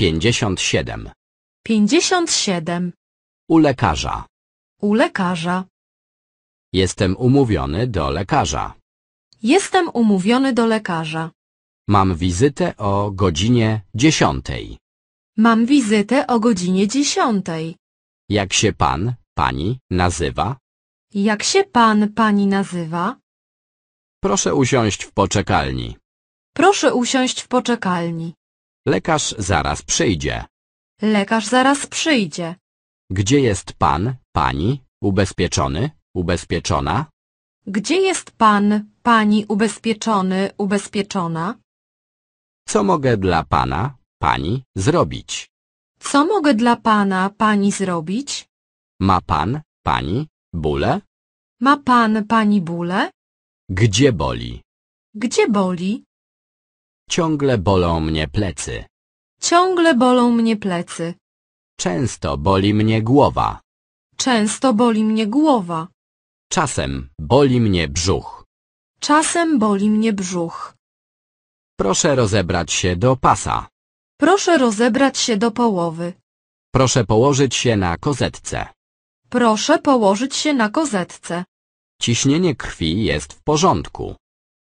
57. 57. U lekarza. U lekarza. Jestem umówiony do lekarza. Jestem umówiony do lekarza. Mam wizytę o godzinie dziesiątej, Mam wizytę o godzinie dziesiątej, Jak się pan, pani nazywa? Jak się pan, pani nazywa? Proszę usiąść w poczekalni. Proszę usiąść w poczekalni. Lekarz zaraz przyjdzie. Lekarz zaraz przyjdzie. Gdzie jest pan, pani, ubezpieczony, ubezpieczona? Gdzie jest pan, pani ubezpieczony, ubezpieczona? Co mogę dla pana, pani zrobić? Co mogę dla pana, pani zrobić? Ma pan, pani, bóle? Ma pan, pani bóle? Gdzie boli? Gdzie boli? Ciągle bolą mnie plecy. Ciągle bolą mnie plecy. Często boli mnie głowa. Często boli mnie głowa. Czasem boli mnie brzuch. Czasem boli mnie brzuch. Proszę rozebrać się do pasa. Proszę rozebrać się do połowy. Proszę położyć się na kozetce. Proszę położyć się na kozetce. Ciśnienie krwi jest w porządku.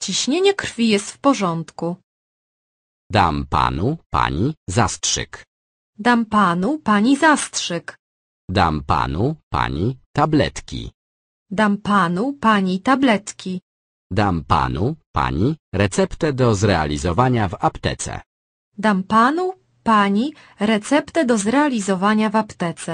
Ciśnienie krwi jest w porządku. Dam panu, pani zastrzyk. Dam panu, pani zastrzyk. Dam panu, pani tabletki. Dam panu, pani tabletki. Dam panu, pani receptę do zrealizowania w aptece. Dam panu, pani receptę do zrealizowania w aptece.